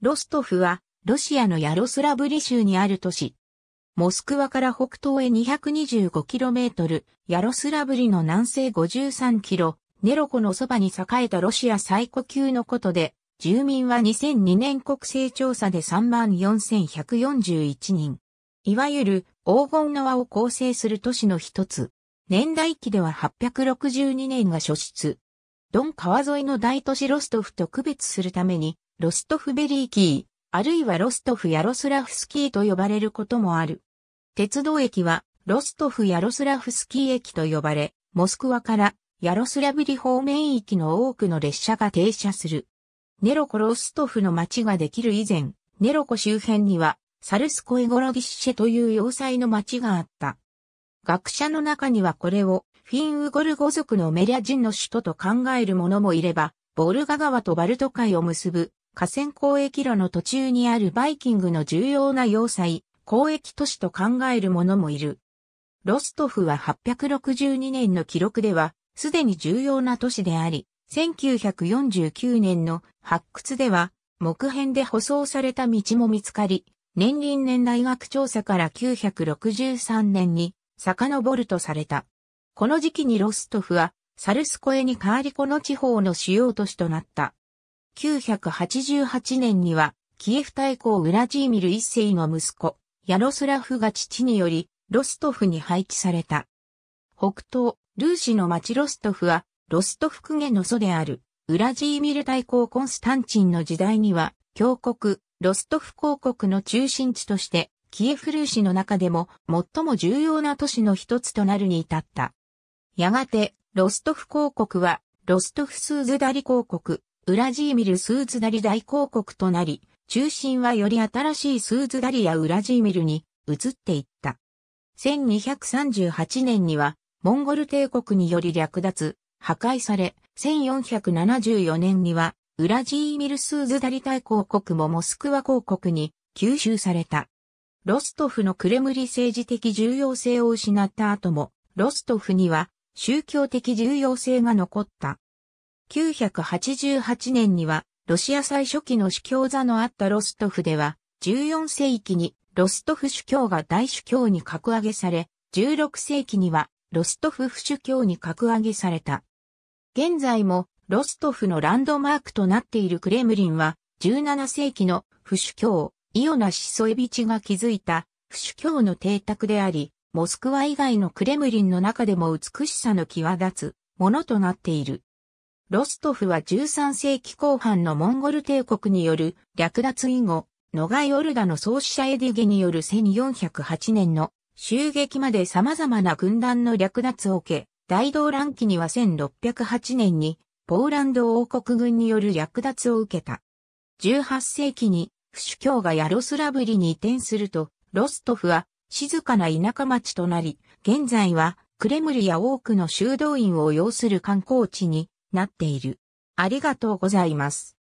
ロストフは、ロシアのヤロスラブリ州にある都市。モスクワから北東へ 225km、ヤロスラブリの南西 53km、ネロコのそばに栄えたロシア最古級のことで、住民は2002年国勢調査で34,141人。いわゆる黄金の輪を構成する都市の一つ。年代記では862年が初出。ドン川沿いの大都市ロストフと区別するために、ロストフベリーキー、あるいはロストフヤロスラフスキーと呼ばれることもある。鉄道駅は、ロストフヤロスラフスキー駅と呼ばれ、モスクワからヤロスラブリ方面域の多くの列車が停車する。ネロコロストフの街ができる以前、ネロコ周辺には、サルスコエゴロギッシェという要塞の街があった。学者の中にはこれを、フィンウゴル語族のメリア人の首都と考える者もいれば、ボルガ川とバルト海を結ぶ河川交易路の途中にあるバイキングの重要な要塞、交易都市と考える者もいる。ロストフは862年の記録では、すでに重要な都市であり、1949年の発掘では、木片で舗装された道も見つかり、年輪年大学調査から963年に遡るとされた。この時期にロストフは、サルスコエに代わりこの地方の主要都市となった。1988年には、キエフ大公ウラジーミル一世の息子、ヤロスラフが父により、ロストフに配置された。北東、ルーシの町ロストフは、ロストフ区の祖である、ウラジーミル大公コンスタンチンの時代には、峡国、ロストフ公国の中心地として、キエフルーシの中でも最も重要な都市の一つとなるに至った。やがて、ロストフ公国は、ロストフスーズダリ公国、ウラジーミル・スーズダリ大公国となり、中心はより新しいスーズダリやウラジーミルに移っていった。1238年には、モンゴル帝国により略奪、破壊され、1474年には、ウラジーミル・スーズダリ大公国もモスクワ公国に吸収された。ロストフのクレムリ政治的重要性を失った後も、ロストフには宗教的重要性が残った。988年には、ロシア最初期の主教座のあったロストフでは、14世紀にロストフ主教が大主教に格上げされ、16世紀にはロストフ不主教に格上げされた。現在もロストフのランドマークとなっているクレムリンは、17世紀の不主教、イオナ・シソエビチが築いた不主教の邸宅であり、モスクワ以外のクレムリンの中でも美しさの際立つものとなっている。ロストフは13世紀後半のモンゴル帝国による略奪以後、ノガイオルダの創始者エディゲによる1408年の襲撃まで様々な軍団の略奪を受け、大動乱期には1608年にポーランド王国軍による略奪を受けた。18世紀に不主教がヤロスラブリに移転すると、ロストフは静かな田舎町となり、現在はクレムリや多くの修道院を要する観光地になっている。ありがとうございます。